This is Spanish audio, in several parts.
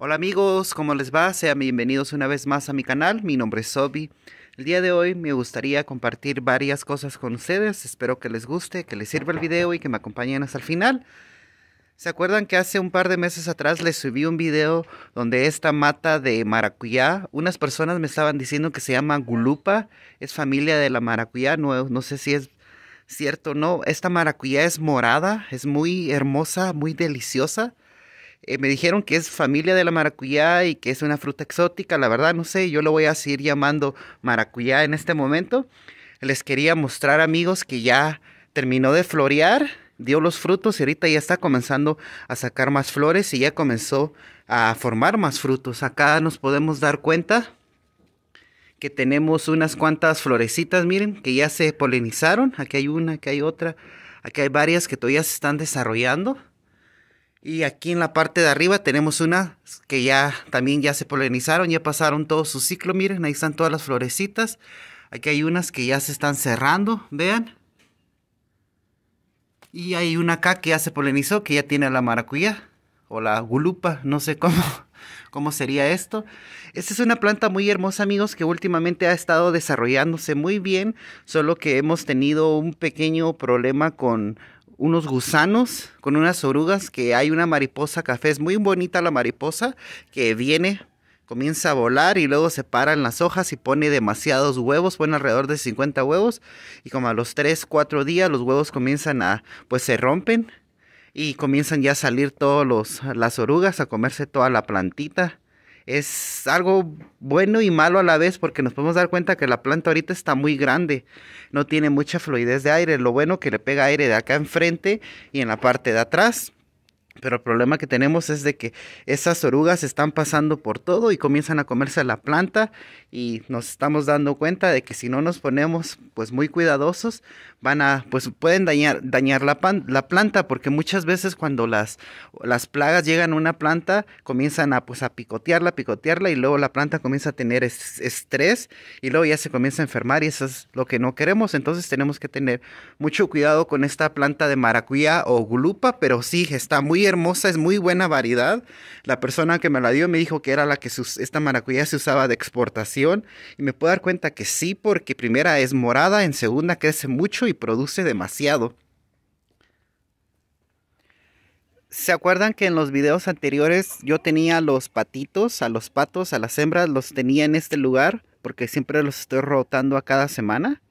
Hola amigos, ¿cómo les va? Sean bienvenidos una vez más a mi canal, mi nombre es Sobi. El día de hoy me gustaría compartir varias cosas con ustedes, espero que les guste, que les sirva el video y que me acompañen hasta el final. ¿Se acuerdan que hace un par de meses atrás les subí un video donde esta mata de maracuyá, unas personas me estaban diciendo que se llama gulupa, es familia de la maracuyá, no, no sé si es cierto o no, esta maracuyá es morada, es muy hermosa, muy deliciosa. Eh, me dijeron que es familia de la maracuyá y que es una fruta exótica. La verdad, no sé, yo lo voy a seguir llamando maracuyá en este momento. Les quería mostrar, amigos, que ya terminó de florear, dio los frutos y ahorita ya está comenzando a sacar más flores y ya comenzó a formar más frutos. Acá nos podemos dar cuenta que tenemos unas cuantas florecitas, miren, que ya se polinizaron. Aquí hay una, aquí hay otra, aquí hay varias que todavía se están desarrollando. Y aquí en la parte de arriba tenemos una que ya también ya se polinizaron, ya pasaron todo su ciclo. Miren, ahí están todas las florecitas. Aquí hay unas que ya se están cerrando, vean. Y hay una acá que ya se polinizó, que ya tiene la maracuyá o la gulupa, no sé cómo, cómo sería esto. Esta es una planta muy hermosa, amigos, que últimamente ha estado desarrollándose muy bien, solo que hemos tenido un pequeño problema con unos gusanos con unas orugas, que hay una mariposa café, es muy bonita la mariposa, que viene, comienza a volar y luego se para en las hojas y pone demasiados huevos, pone alrededor de 50 huevos, y como a los 3, 4 días los huevos comienzan a, pues se rompen y comienzan ya a salir todas las orugas, a comerse toda la plantita es algo bueno y malo a la vez porque nos podemos dar cuenta que la planta ahorita está muy grande, no tiene mucha fluidez de aire, lo bueno que le pega aire de acá enfrente y en la parte de atrás pero el problema que tenemos es de que esas orugas están pasando por todo y comienzan a comerse la planta y nos estamos dando cuenta de que si no nos ponemos pues muy cuidadosos van a pues pueden dañar dañar la, la planta porque muchas veces cuando las las plagas llegan a una planta comienzan a pues a picotearla, picotearla y luego la planta comienza a tener estrés y luego ya se comienza a enfermar y eso es lo que no queremos, entonces tenemos que tener mucho cuidado con esta planta de maracuyá o gulupa, pero sí está muy hermosa, es muy buena variedad. La persona que me la dio me dijo que era la que esta maracuyá se usaba de exportación y me puedo dar cuenta que sí, porque primera es morada, en segunda crece mucho y produce demasiado. ¿Se acuerdan que en los videos anteriores yo tenía los patitos, a los patos, a las hembras, los tenía en este lugar? Porque siempre los estoy rotando a cada semana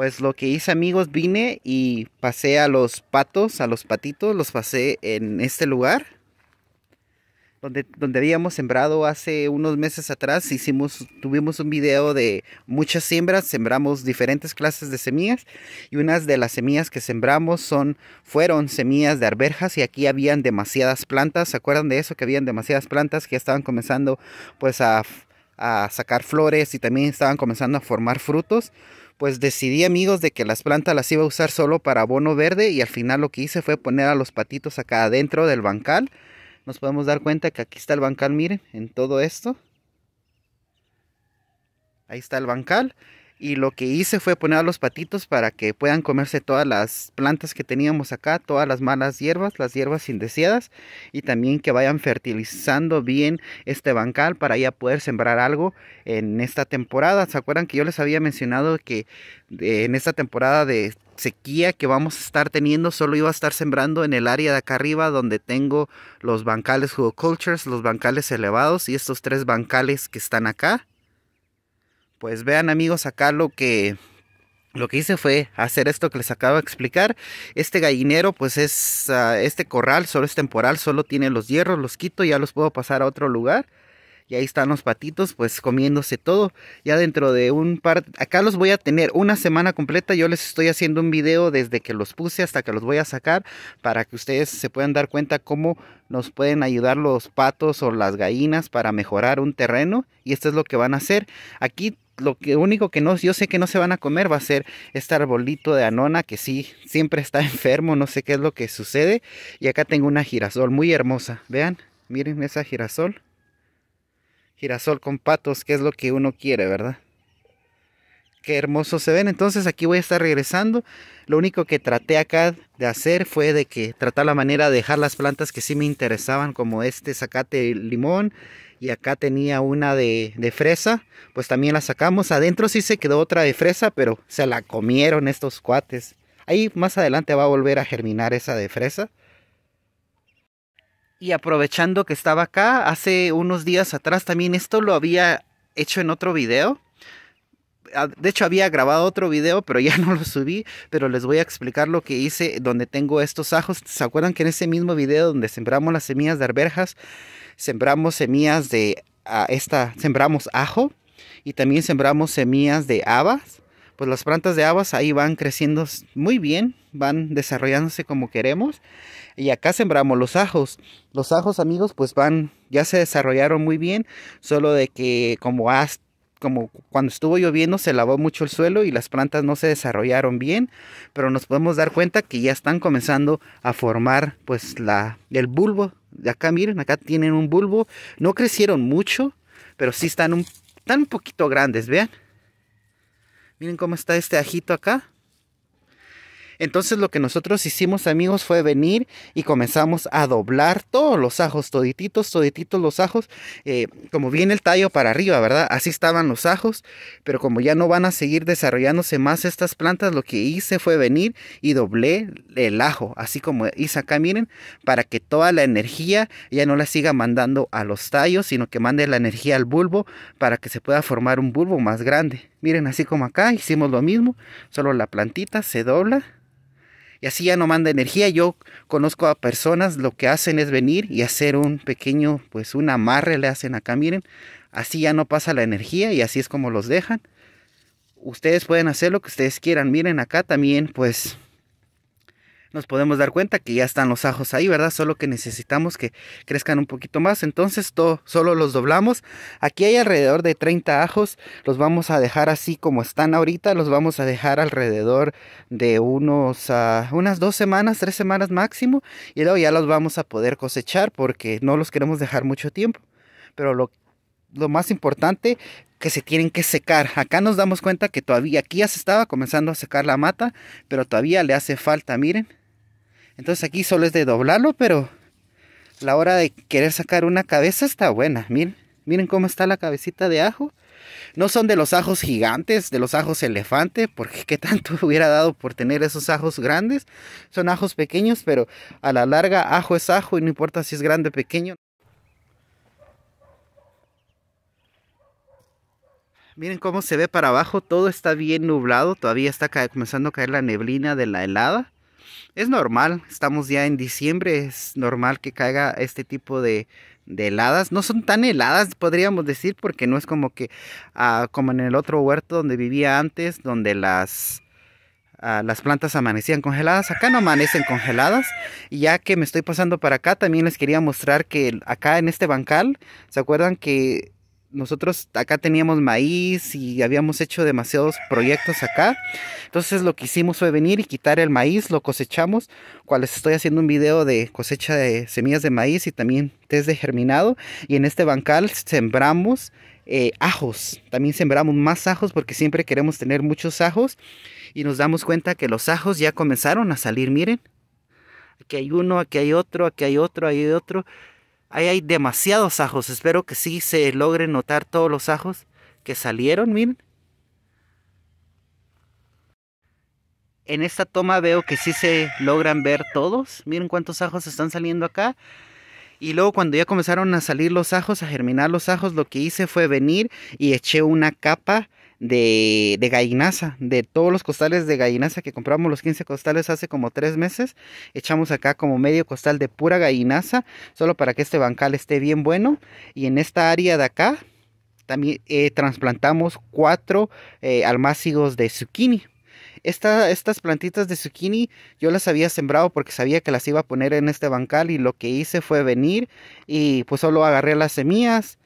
pues lo que hice amigos, vine y pasé a los patos, a los patitos, los pasé en este lugar. Donde, donde habíamos sembrado hace unos meses atrás, hicimos, tuvimos un video de muchas siembras, sembramos diferentes clases de semillas y unas de las semillas que sembramos son, fueron semillas de arberjas y aquí habían demasiadas plantas, ¿se acuerdan de eso? Que habían demasiadas plantas que estaban comenzando pues a, a sacar flores y también estaban comenzando a formar frutos pues decidí amigos de que las plantas las iba a usar solo para abono verde y al final lo que hice fue poner a los patitos acá adentro del bancal. Nos podemos dar cuenta que aquí está el bancal, miren, en todo esto. Ahí está el bancal y lo que hice fue poner a los patitos para que puedan comerse todas las plantas que teníamos acá, todas las malas hierbas, las hierbas indeseadas y también que vayan fertilizando bien este bancal para ya poder sembrar algo en esta temporada. ¿Se acuerdan que yo les había mencionado que en esta temporada de sequía que vamos a estar teniendo solo iba a estar sembrando en el área de acá arriba donde tengo los bancales Cultures, los bancales elevados y estos tres bancales que están acá pues vean amigos, acá lo que lo que hice fue hacer esto que les acabo de explicar. Este gallinero, pues es ah, este corral, solo es temporal, solo tiene los hierros, los quito, ya los puedo pasar a otro lugar. Y ahí están los patitos, pues comiéndose todo. Ya dentro de un par, acá los voy a tener una semana completa. Yo les estoy haciendo un video desde que los puse hasta que los voy a sacar para que ustedes se puedan dar cuenta cómo nos pueden ayudar los patos o las gallinas para mejorar un terreno. Y esto es lo que van a hacer. Aquí lo que único que no, yo sé que no se van a comer va a ser este arbolito de anona que sí, siempre está enfermo, no sé qué es lo que sucede. Y acá tengo una girasol muy hermosa, vean, miren esa girasol. Girasol con patos, que es lo que uno quiere, ¿verdad? Qué hermoso se ven. Entonces aquí voy a estar regresando. Lo único que traté acá de hacer fue de que tratar la manera de dejar las plantas que sí me interesaban, como este zacate limón, y acá tenía una de, de, fresa, pues también la sacamos. Adentro sí se quedó otra de fresa, pero se la comieron estos cuates. Ahí más adelante va a volver a germinar esa de fresa. Y aprovechando que estaba acá, hace unos días atrás también esto lo había hecho en otro video de hecho había grabado otro video, pero ya no lo subí, pero les voy a explicar lo que hice donde tengo estos ajos. ¿Se acuerdan que en ese mismo video donde sembramos las semillas de arberjas, sembramos semillas de esta, sembramos ajo y también sembramos semillas de habas? Pues las plantas de habas ahí van creciendo muy bien, van desarrollándose como queremos. Y acá sembramos los ajos. Los ajos, amigos, pues van, ya se desarrollaron muy bien, solo de que como hasta como cuando estuvo lloviendo se lavó mucho el suelo y las plantas no se desarrollaron bien, pero nos podemos dar cuenta que ya están comenzando a formar pues la, el bulbo. de Acá miren, acá tienen un bulbo, no crecieron mucho, pero sí están un, están un poquito grandes, vean. Miren cómo está este ajito acá. Entonces lo que nosotros hicimos amigos fue venir y comenzamos a doblar todos los ajos, todititos, todititos los ajos, eh, como viene el tallo para arriba, ¿verdad? Así estaban los ajos, pero como ya no van a seguir desarrollándose más estas plantas, lo que hice fue venir y doblé el ajo, así como hice acá, miren, para que toda la energía ya no la siga mandando a los tallos, sino que mande la energía al bulbo para que se pueda formar un bulbo más grande. Miren, así como acá hicimos lo mismo, solo la plantita se dobla y así ya no manda energía. Yo conozco a personas, lo que hacen es venir y hacer un pequeño, pues un amarre le hacen acá, miren. Así ya no pasa la energía y así es como los dejan. Ustedes pueden hacer lo que ustedes quieran. Miren acá también, pues nos podemos dar cuenta que ya están los ajos ahí, ¿verdad? Solo que necesitamos que crezcan un poquito más. Entonces solo los doblamos. Aquí hay alrededor de 30 ajos. Los vamos a dejar así como están ahorita. Los vamos a dejar alrededor de unos, ah, unas dos semanas, tres semanas máximo. Y luego ya los vamos a poder cosechar porque no los queremos dejar mucho tiempo. Pero lo, lo más importante que se tienen que secar. Acá nos damos cuenta que todavía aquí ya se estaba comenzando a secar la mata, pero todavía le hace falta, miren. Entonces aquí solo es de doblarlo, pero la hora de querer sacar una cabeza está buena. Miren, miren cómo está la cabecita de ajo. No son de los ajos gigantes, de los ajos elefante, porque qué tanto hubiera dado por tener esos ajos grandes. Son ajos pequeños, pero a la larga ajo es ajo y no importa si es grande o pequeño. Miren cómo se ve para abajo, todo está bien nublado, todavía está comenzando a caer la neblina de la helada es normal, estamos ya en diciembre, es normal que caiga este tipo de, heladas. No son tan heladas, podríamos decir, porque no es como que, ah, como en el otro huerto donde vivía antes, donde las, ah, las plantas amanecían congeladas. Acá no amanecen congeladas. Y ya que me estoy pasando para acá, también les quería mostrar que acá en este bancal, ¿se acuerdan que nosotros acá teníamos maíz y habíamos hecho demasiados proyectos acá. Entonces lo que hicimos fue venir y quitar el maíz, lo cosechamos, estoy haciendo un video de cosecha de semillas de maíz y también test de germinado. Y en este bancal sembramos eh, ajos, también sembramos más ajos porque siempre queremos tener muchos ajos. Y nos damos cuenta que los ajos ya comenzaron a salir, miren. Aquí hay uno, aquí hay otro, aquí hay otro, aquí hay otro. Ahí hay demasiados ajos. Espero que sí se logren notar todos los ajos que salieron, miren. En esta toma veo que sí se logran ver todos. Miren cuántos ajos están saliendo acá. Y luego cuando ya comenzaron a salir los ajos, a germinar los ajos, lo que hice fue venir y eché una capa de, gallinaza, de todos los costales de gallinaza que compramos, los 15 costales hace como 3 meses, echamos acá como medio costal de pura gallinaza, solo para que este bancal esté bien bueno, y en esta área de acá también eh, trasplantamos 4 eh, almácigos de zucchini. estas plantitas de zucchini yo las había sembrado porque sabía que las iba a poner en este bancal y lo que hice fue venir y pues solo agarré las semillas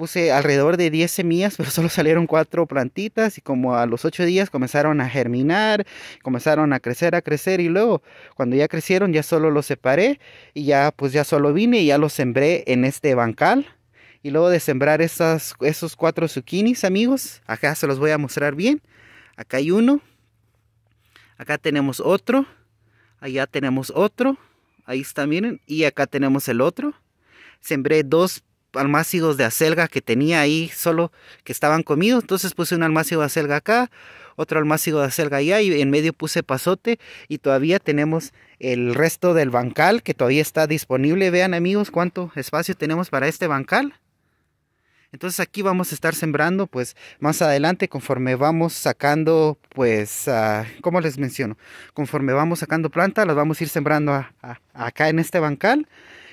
puse alrededor de 10 semillas, pero solo salieron 4 plantitas y como a los 8 días comenzaron a germinar, comenzaron a crecer, a crecer y luego cuando ya crecieron ya solo los separé y ya pues ya solo vine y ya los sembré en este bancal. Y luego de sembrar esas, esos 4 zucchinis, amigos, acá se los voy a mostrar bien. Acá hay uno, acá tenemos otro, allá tenemos otro, ahí está, miren, y acá tenemos el otro. Sembré dos almácigos de acelga que tenía ahí solo que estaban comidos. Entonces puse un almácigo de acelga acá, otro almácigo de acelga allá y en medio puse pasote y todavía tenemos el resto del bancal que todavía está disponible. Vean amigos cuánto espacio tenemos para este bancal. Entonces aquí vamos a estar sembrando pues más adelante conforme vamos sacando pues como les menciono conforme vamos sacando planta las vamos a ir sembrando acá en este bancal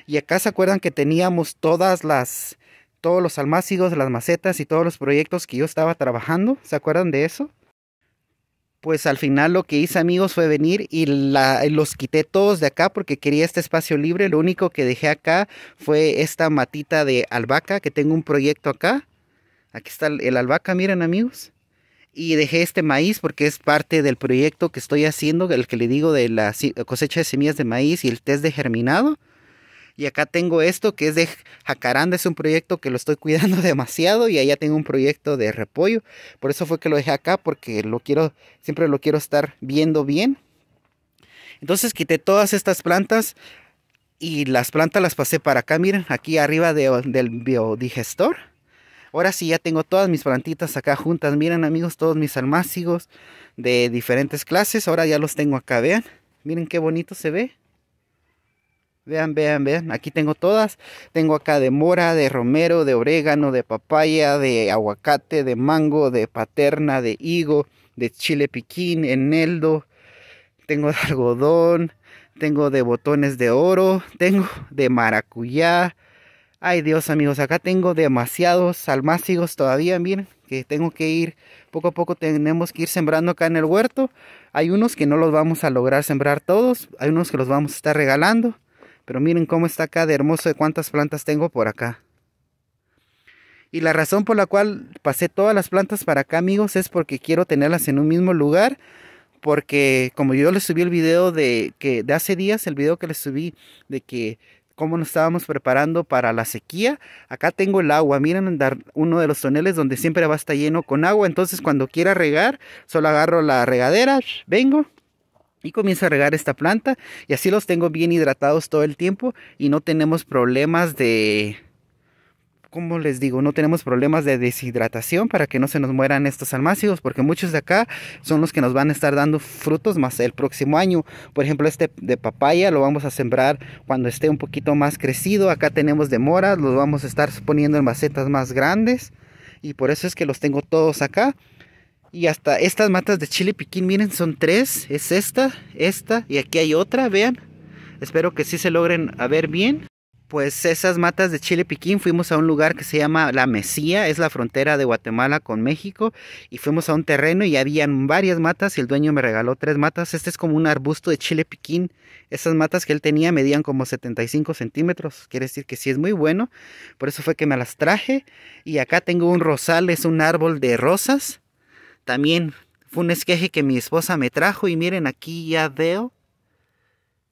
y acá se acuerdan que teníamos todas las, todos los almácigos, las macetas y todos los proyectos que yo estaba trabajando. ¿Se acuerdan de eso? Pues al final lo que hice amigos fue venir y los quité todos de acá porque quería este espacio libre. Lo único que dejé acá fue esta matita de albahaca que tengo un proyecto acá. Aquí está el, el albahaca, miren amigos y dejé este maíz porque es parte del proyecto que estoy haciendo, el que le digo de la cosecha de semillas de maíz y el test de germinado. Y acá tengo esto que es de jacaranda, es un proyecto que lo estoy cuidando demasiado y allá tengo un proyecto de repollo. Por eso fue que lo dejé acá porque lo quiero, siempre lo quiero estar viendo bien. Entonces quité todas estas plantas y las plantas las pasé para acá, miren, aquí arriba del biodigestor. Ahora sí ya tengo todas mis plantitas acá juntas, miren amigos, todos mis almácigos de diferentes clases, ahora ya los tengo acá, vean, miren qué bonito se ve. Vean, vean, vean. Aquí tengo todas. Tengo acá de mora, de romero, de orégano, de papaya, de aguacate, de mango, de paterna, de higo, de chile piquín, eneldo. Tengo de algodón. Tengo de botones de oro. Tengo de maracuyá. Ay Dios amigos, acá tengo demasiados almácigos todavía, miren, que tengo que ir, poco a poco tenemos que ir sembrando acá en el huerto. Hay unos que no los vamos a lograr sembrar todos, hay unos que los vamos a estar regalando. Pero miren cómo está acá de hermoso de cuántas plantas tengo por acá. Y la razón por la cual pasé todas las plantas para acá, amigos, es porque quiero tenerlas en un mismo lugar. Porque como yo les subí el video de que de hace días, el video que les subí de que cómo nos estábamos preparando para la sequía. Acá tengo el agua. Miren uno de los toneles donde siempre va a estar lleno con agua. Entonces cuando quiera regar, solo agarro la regadera, vengo, y comienzo a regar esta planta y así los tengo bien hidratados todo el tiempo y no tenemos problemas de como les digo, no tenemos problemas de deshidratación para que no se nos mueran estos almácigos, porque muchos de acá son los que nos van a estar dando frutos más el próximo año. Por ejemplo, este de papaya lo vamos a sembrar cuando esté un poquito más crecido. Acá tenemos de moras, los vamos a estar poniendo en macetas más grandes y por eso es que los tengo todos acá. Y hasta estas matas de chile piquín, miren, son tres. Es esta, esta y aquí hay otra, vean. Espero que sí se logren a ver bien. Pues esas matas de chile piquín fuimos a un lugar que se llama La Mesía, es la frontera de Guatemala con México y fuimos a un terreno y habían varias matas y el dueño me regaló tres matas. Este es como un arbusto de chile piquín. Esas matas que él tenía medían como 75 centímetros, quiere decir que sí es muy bueno. Por eso fue que me las traje y acá tengo un rosal, es un árbol de rosas también fue un esqueje que mi esposa me trajo y miren aquí ya veo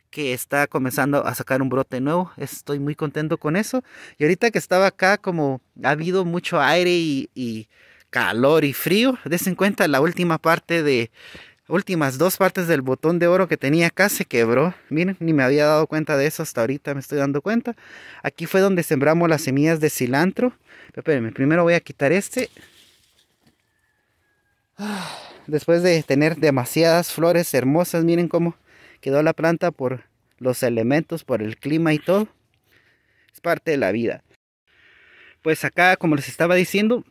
que está comenzando a sacar un brote nuevo. Estoy muy contento con eso. Y ahorita que estaba acá como ha habido mucho aire y, calor y frío, des cuenta la última parte de, últimas dos partes del botón de oro que tenía acá se quebró. Miren, ni me había dado cuenta de eso hasta ahorita, me estoy dando cuenta. Aquí fue donde sembramos las semillas de cilantro. Pero primero voy a quitar este. Después de tener demasiadas flores hermosas, miren cómo quedó la planta por los elementos, por el clima y todo. Es parte de la vida. Pues acá, como les estaba diciendo,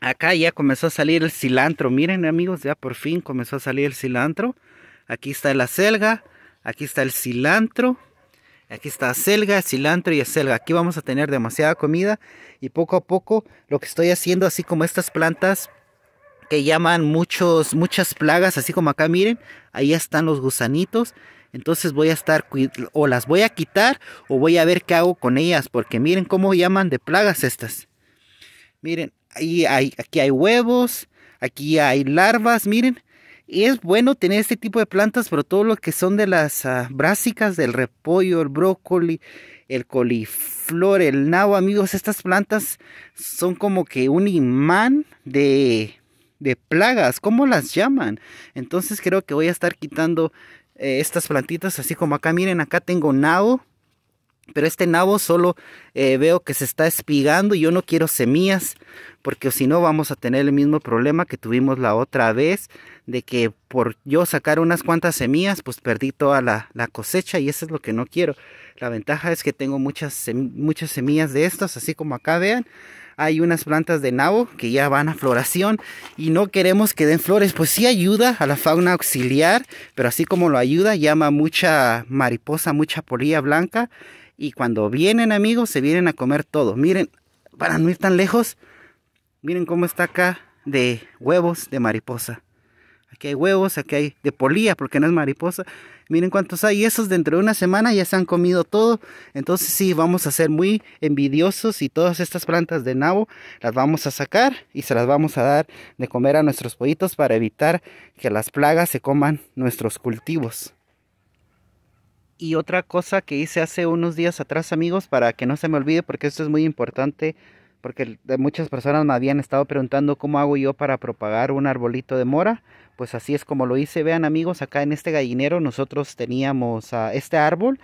acá ya comenzó a salir el cilantro. Miren amigos, ya por fin comenzó a salir el cilantro. Aquí está la selga, aquí está el cilantro. Aquí está selga, cilantro y selga. Aquí vamos a tener demasiada comida y poco a poco lo que estoy haciendo, así como estas plantas que llaman muchos, muchas plagas, así como acá miren, ahí están los gusanitos. Entonces voy a estar, o las voy a quitar, o voy a ver qué hago con ellas, porque miren cómo llaman de plagas estas. Miren, ahí hay, aquí hay huevos, aquí hay larvas, miren. Y es bueno tener este tipo de plantas, pero todo lo que son de las ah, brásicas, del repollo, el brócoli, el coliflor, el nabo, amigos, estas plantas son como que un imán de, de plagas, ¿cómo las llaman? Entonces creo que voy a estar quitando eh, estas plantitas, así como acá, miren, acá tengo nabo, pero este nabo solo eh, veo que se está espigando y yo no quiero semillas, porque si no vamos a tener el mismo problema que tuvimos la otra vez, de que por yo sacar unas cuantas semillas, pues perdí toda la, la cosecha y eso es lo que no quiero. La ventaja es que tengo muchas, muchas semillas de estas, así como acá vean, hay unas plantas de nabo que ya van a floración y no queremos que den flores, pues sí ayuda a la fauna auxiliar, pero así como lo ayuda, llama mucha mariposa, mucha polilla blanca y cuando vienen amigos se vienen a comer todo. Miren, para no ir tan lejos, miren cómo está acá de huevos de mariposa aquí hay huevos, aquí hay de polía porque no es mariposa. Miren cuántos hay, esos dentro de una semana ya se han comido todo. Entonces sí, vamos a ser muy envidiosos y todas estas plantas de nabo las vamos a sacar y se las vamos a dar de comer a nuestros pollitos para evitar que las plagas se coman nuestros cultivos. Y otra cosa que hice hace unos días atrás amigos, para que no se me olvide porque esto es muy importante porque muchas personas me habían estado preguntando cómo hago yo para propagar un arbolito de mora. Pues así es como lo hice. Vean amigos, acá en este gallinero nosotros teníamos este árbol.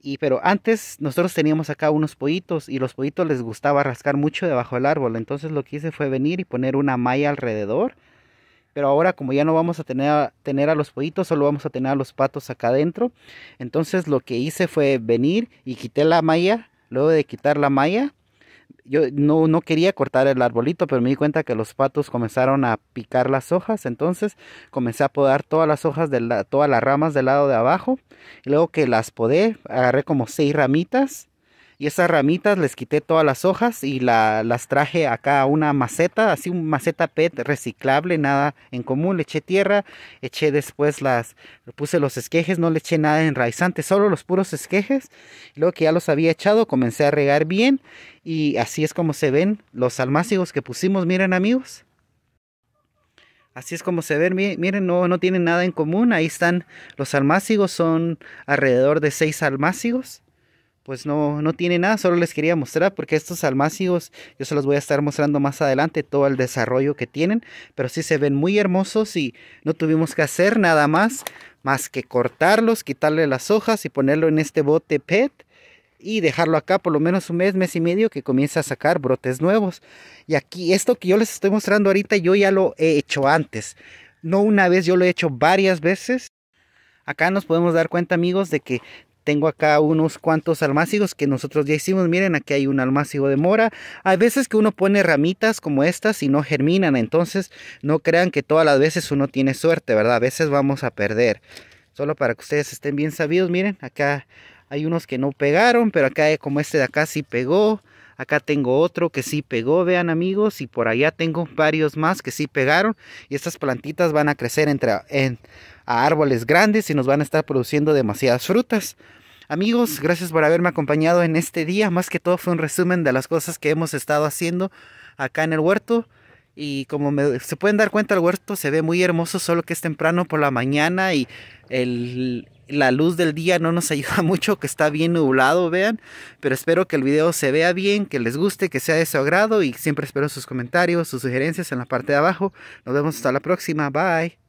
Y, pero antes nosotros teníamos acá unos pollitos y los pollitos les gustaba rascar mucho debajo del árbol. Entonces lo que hice fue venir y poner una malla alrededor. Pero ahora como ya no vamos a tener, a tener a los pollitos, solo vamos a tener a los patos acá adentro. Entonces lo que hice fue venir y quité la malla. Luego de quitar la malla, yo no, quería cortar el arbolito, pero me di cuenta que los patos comenzaron a picar las hojas, entonces comencé a podar todas las hojas de todas las ramas del lado de abajo, y luego que las podé, agarré como seis ramitas y esas ramitas les quité todas las hojas y las traje acá a una maceta, así un maceta PET reciclable, nada en común, le eché tierra, eché después las, puse los esquejes, no le eché nada enraizante, solo los puros esquejes, luego que ya los había echado comencé a regar bien y así es como se ven los almácigos que pusimos, miren amigos. Así es como se ven, miren, no, no tienen nada en común, ahí están los almácigos, son alrededor de seis almácigos pues no, no tiene nada, solo les quería mostrar porque estos almácigos yo se los voy a estar mostrando más adelante todo el desarrollo que tienen, pero sí se ven muy hermosos y no tuvimos que hacer nada más más que cortarlos, quitarle las hojas y ponerlo en este bote PET y dejarlo acá por lo menos un mes, mes y medio que comienza a sacar brotes nuevos. Y aquí esto que yo les estoy mostrando ahorita yo ya lo he hecho antes. No una vez, yo lo he hecho varias veces. Acá nos podemos dar cuenta amigos de que tengo acá unos cuantos almácigos que nosotros ya hicimos. Miren, aquí hay un almácigo de mora. Hay veces que uno pone ramitas como estas y no germinan. Entonces, no crean que todas las veces uno tiene suerte, ¿verdad? A veces vamos a perder. Solo para que ustedes estén bien sabidos, miren, acá hay unos que no pegaron, pero acá como este de acá sí pegó. Acá tengo otro que sí pegó, vean amigos. Y por allá tengo varios más que sí pegaron. Y estas plantitas van a crecer entre, en, a árboles grandes y nos van a estar produciendo demasiadas frutas. Amigos, gracias por haberme acompañado en este día. Más que todo fue un resumen de las cosas que hemos estado haciendo acá en el huerto. Y como se pueden dar cuenta, el huerto se ve muy hermoso, solo que es temprano por la mañana y el, la luz del día no nos ayuda mucho, que está bien nublado, vean. Pero espero que el video se vea bien, que les guste, que sea de su agrado y siempre espero sus comentarios, sus sugerencias en la parte de abajo. Nos vemos hasta la próxima, bye.